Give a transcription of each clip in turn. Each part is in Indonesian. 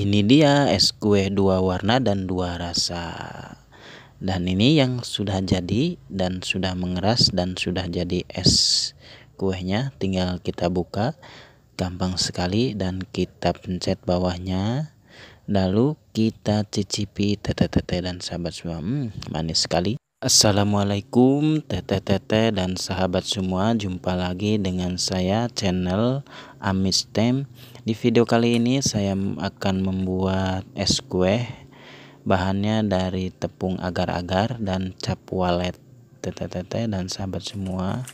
ini dia es kue dua warna dan dua rasa dan ini yang sudah jadi dan sudah mengeras dan sudah jadi es kuenya tinggal kita buka gampang sekali dan kita pencet bawahnya lalu kita cicipi tete-tete dan sahabat semua hmm, manis sekali Assalamualaikum teteh-teteh dan sahabat semua Jumpa lagi dengan saya channel Amistem Di video kali ini saya akan membuat es kue Bahannya dari tepung agar-agar dan cap walet Teteh-teteh dan sahabat semua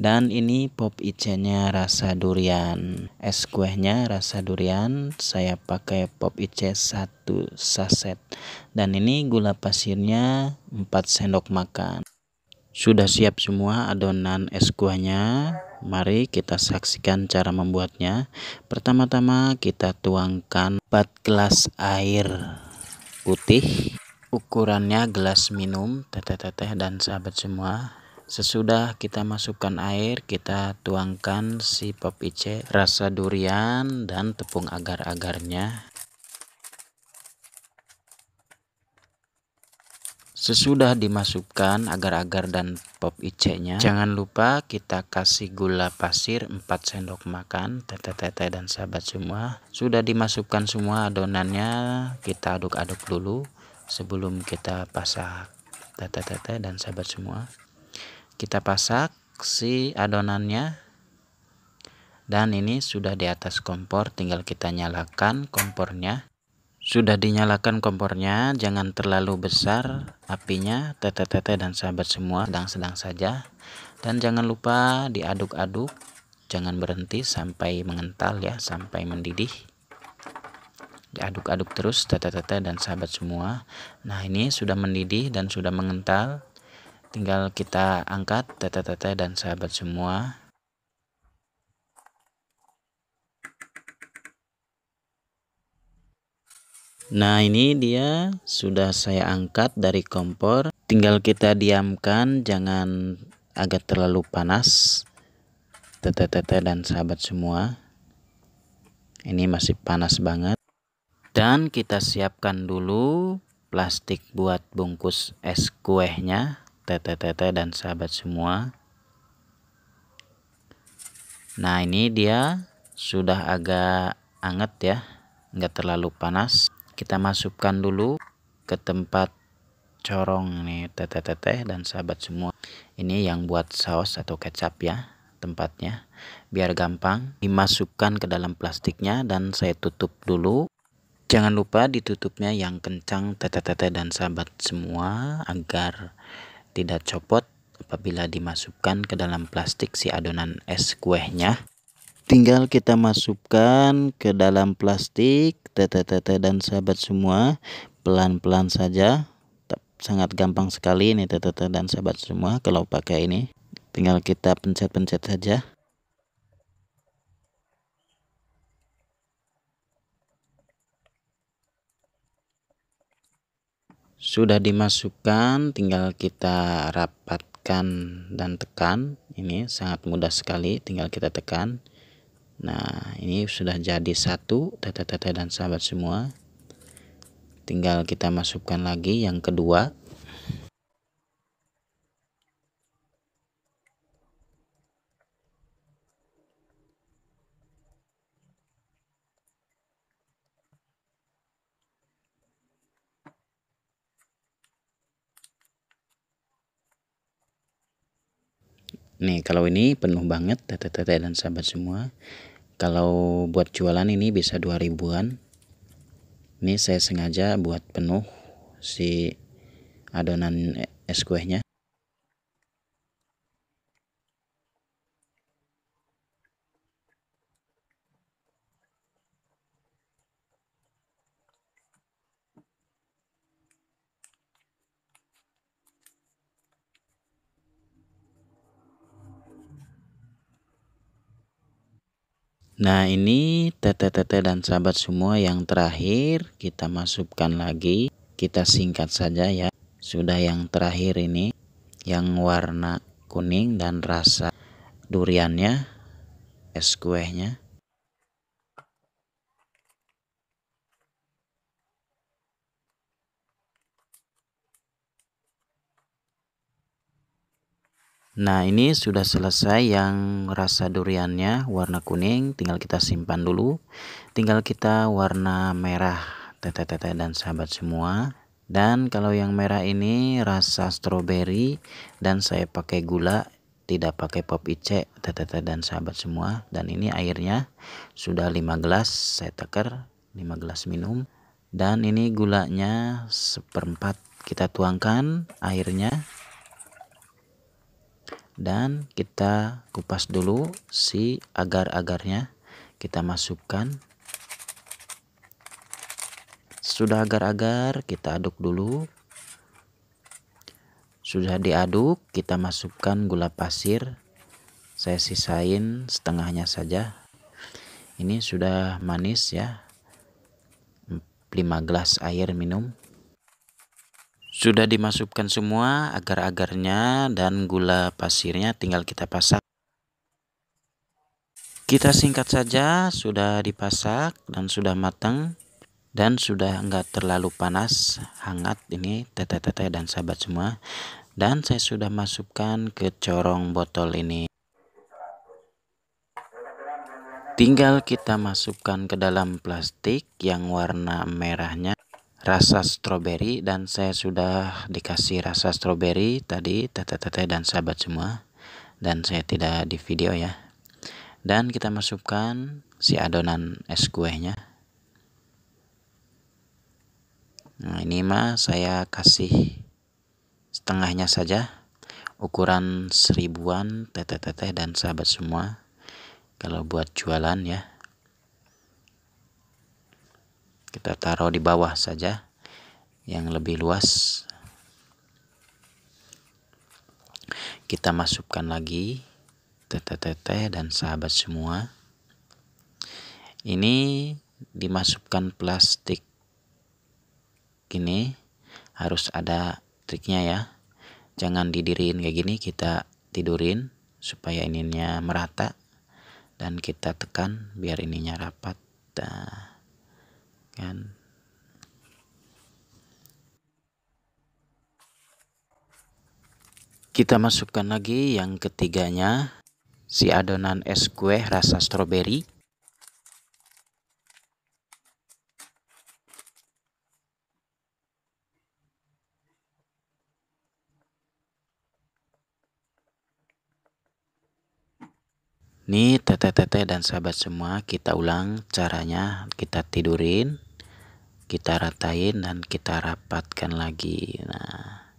dan ini pop icenya rasa durian es kuehnya rasa durian saya pakai pop ice satu saset dan ini gula pasirnya 4 sendok makan sudah siap semua adonan es kuahnya mari kita saksikan cara membuatnya pertama-tama kita tuangkan 4 gelas air putih ukurannya gelas minum teteh-teteh dan sahabat semua Sesudah kita masukkan air, kita tuangkan si pop ice, rasa durian dan tepung agar-agarnya. Sesudah dimasukkan agar-agar dan pop ice-nya, jangan lupa kita kasih gula pasir 4 sendok makan, tete-tete dan sahabat semua. Sudah dimasukkan semua adonannya, kita aduk-aduk dulu sebelum kita pasak tete-tete dan sahabat semua kita pasak si adonannya dan ini sudah di atas kompor tinggal kita nyalakan kompornya sudah dinyalakan kompornya jangan terlalu besar apinya tete-tete dan sahabat semua sedang-sedang saja dan jangan lupa diaduk-aduk jangan berhenti sampai mengental ya sampai mendidih diaduk-aduk terus tete-tete dan sahabat semua nah ini sudah mendidih dan sudah mengental tinggal kita angkat tete-tete dan sahabat semua Nah ini dia sudah saya angkat dari kompor Tinggal kita diamkan jangan agak terlalu panas Tete-tete dan sahabat semua Ini masih panas banget Dan kita siapkan dulu plastik buat bungkus es kuehnya teteh-teteh dan sahabat semua. Nah ini dia sudah agak anget ya, nggak terlalu panas. Kita masukkan dulu ke tempat corong nih teteh-teteh dan sahabat semua. Ini yang buat saus atau kecap ya tempatnya. Biar gampang dimasukkan ke dalam plastiknya dan saya tutup dulu. Jangan lupa ditutupnya yang kencang teteh-teteh dan sahabat semua agar tidak copot apabila dimasukkan ke dalam plastik si adonan es kuehnya. Tinggal kita masukkan ke dalam plastik, tete-tete dan sahabat semua, pelan-pelan saja. Sangat gampang sekali ini tete-tete dan sahabat semua kalau pakai ini. Tinggal kita pencet-pencet saja. sudah dimasukkan tinggal kita rapatkan dan tekan ini sangat mudah sekali tinggal kita tekan nah ini sudah jadi satu tete-tete dan sahabat semua tinggal kita masukkan lagi yang kedua Nih kalau ini penuh banget teteh-teteh dan sahabat semua. Kalau buat jualan ini bisa dua ribuan. Ini saya sengaja buat penuh si adonan es kuehnya. Nah ini tete-tete dan sahabat semua yang terakhir kita masukkan lagi. Kita singkat saja ya. Sudah yang terakhir ini yang warna kuning dan rasa duriannya, es kuehnya. Nah ini sudah selesai yang rasa duriannya warna kuning tinggal kita simpan dulu tinggal kita warna merah teteh-teteh dan sahabat semua dan kalau yang merah ini rasa stroberi dan saya pakai gula tidak pakai pop ice teteh-teteh dan sahabat semua dan ini airnya sudah 5 gelas saya teker 5 gelas minum dan ini gulanya seperempat kita tuangkan airnya dan kita kupas dulu si agar-agarnya kita masukkan sudah agar-agar kita aduk dulu sudah diaduk kita masukkan gula pasir saya sisain setengahnya saja ini sudah manis ya 5 gelas air minum sudah dimasukkan semua agar-agarnya dan gula pasirnya tinggal kita pasak. Kita singkat saja, sudah dipasak dan sudah matang dan sudah enggak terlalu panas, hangat ini teteh-teteh dan sahabat semua. Dan saya sudah masukkan ke corong botol ini. Tinggal kita masukkan ke dalam plastik yang warna merahnya rasa stroberi dan saya sudah dikasih rasa stroberi tadi teteh-teteh dan sahabat semua dan saya tidak di video ya dan kita masukkan si adonan es kuenya nah ini mah saya kasih setengahnya saja ukuran seribuan teteh-teteh dan sahabat semua kalau buat jualan ya kita taruh di bawah saja yang lebih luas kita masukkan lagi teteh dan sahabat semua ini dimasukkan plastik ini harus ada triknya ya jangan didirin kayak gini kita tidurin supaya ininya merata dan kita tekan biar ininya rapat nah kan kita masukkan lagi yang ketiganya si adonan es kue rasa stroberi Ini teteh-teteh dan sahabat semua kita ulang caranya kita tidurin, kita ratain dan kita rapatkan lagi. Nah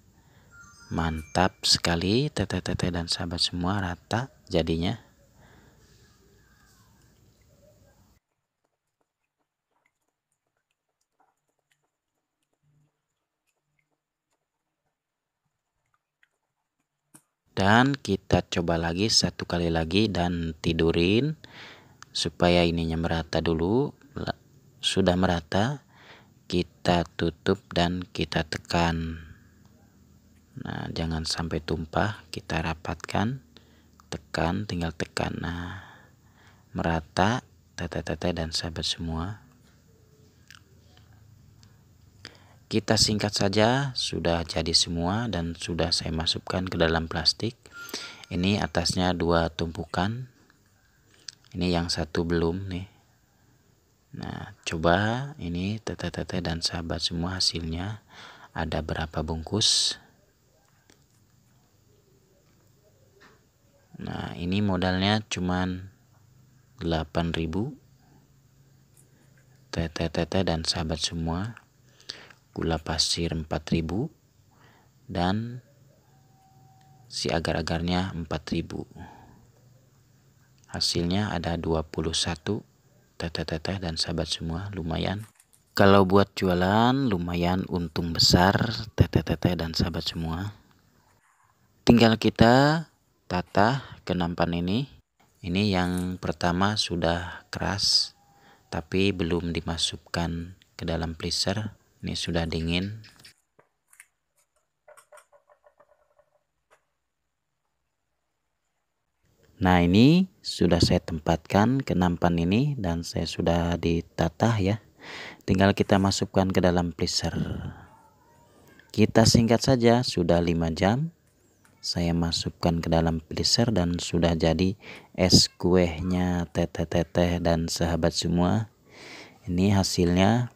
mantap sekali teteh-teteh dan sahabat semua rata jadinya. dan kita coba lagi satu kali lagi dan tidurin supaya ininya merata dulu sudah merata kita tutup dan kita tekan nah jangan sampai tumpah kita rapatkan tekan tinggal tekan nah merata tata-tata dan sahabat semua Kita singkat saja, sudah jadi semua dan sudah saya masukkan ke dalam plastik. Ini atasnya dua tumpukan. Ini yang satu belum nih. Nah, coba ini teteh-teteh dan sahabat semua hasilnya ada berapa bungkus. Nah, ini modalnya cuman 8000. Teteh-teteh dan sahabat semua gula pasir 4000 dan si agar-agarnya 4000 hasilnya ada 21 teteh-teteh dan sahabat semua lumayan kalau buat jualan lumayan untung besar teteh-teteh dan sahabat semua tinggal kita tata kenampan ini ini yang pertama sudah keras tapi belum dimasukkan ke dalam freezer ini sudah dingin nah ini sudah saya tempatkan ke nampan ini dan saya sudah ditatah ya tinggal kita masukkan ke dalam freezer kita singkat saja sudah 5 jam saya masukkan ke dalam freezer dan sudah jadi es kuehnya teteh-teteh dan sahabat semua ini hasilnya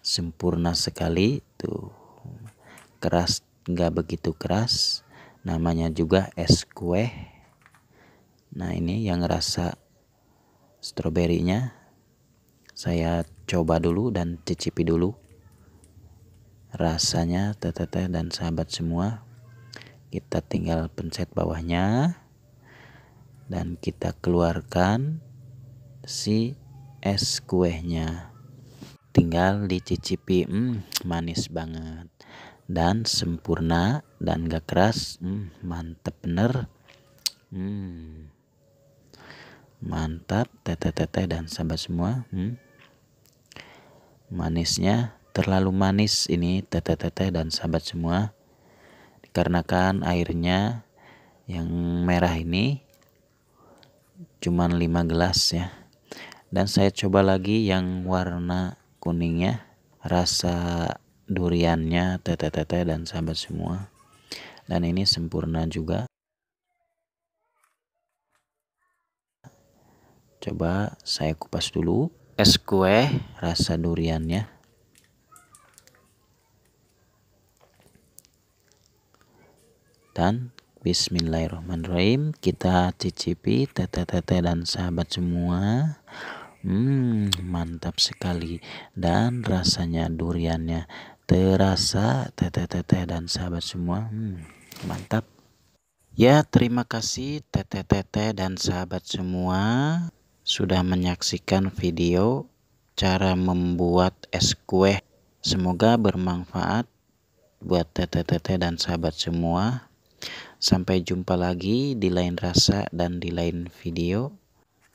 sempurna sekali tuh keras nggak begitu keras namanya juga es kue nah ini yang rasa stroberinya saya coba dulu dan cicipi dulu rasanya teteh dan sahabat semua kita tinggal pencet bawahnya dan kita keluarkan si es kuenya tinggal dicicipi hmm, manis banget dan sempurna dan gak keras hmm, mantep bener hmm, mantap teteh teteh dan sahabat semua hmm. manisnya terlalu manis ini teteh teteh dan sahabat semua dikarenakan airnya yang merah ini cuman 5 gelas ya dan saya coba lagi yang warna kuningnya rasa duriannya teteh-teteh dan sahabat semua dan ini sempurna juga coba saya kupas dulu es kue rasa duriannya dan Bismillahirrahmanirrahim kita cicipi teteh-teteh dan sahabat semua Hmm, mantap sekali dan rasanya duriannya terasa teteh teteh dan sahabat semua. Hmm, mantap. Ya, terima kasih teteh teteh dan sahabat semua sudah menyaksikan video cara membuat es kue. Semoga bermanfaat buat teteh teteh dan sahabat semua. Sampai jumpa lagi di lain rasa dan di lain video.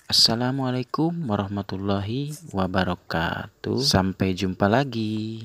Assalamualaikum warahmatullahi wabarakatuh. Sampai jumpa lagi.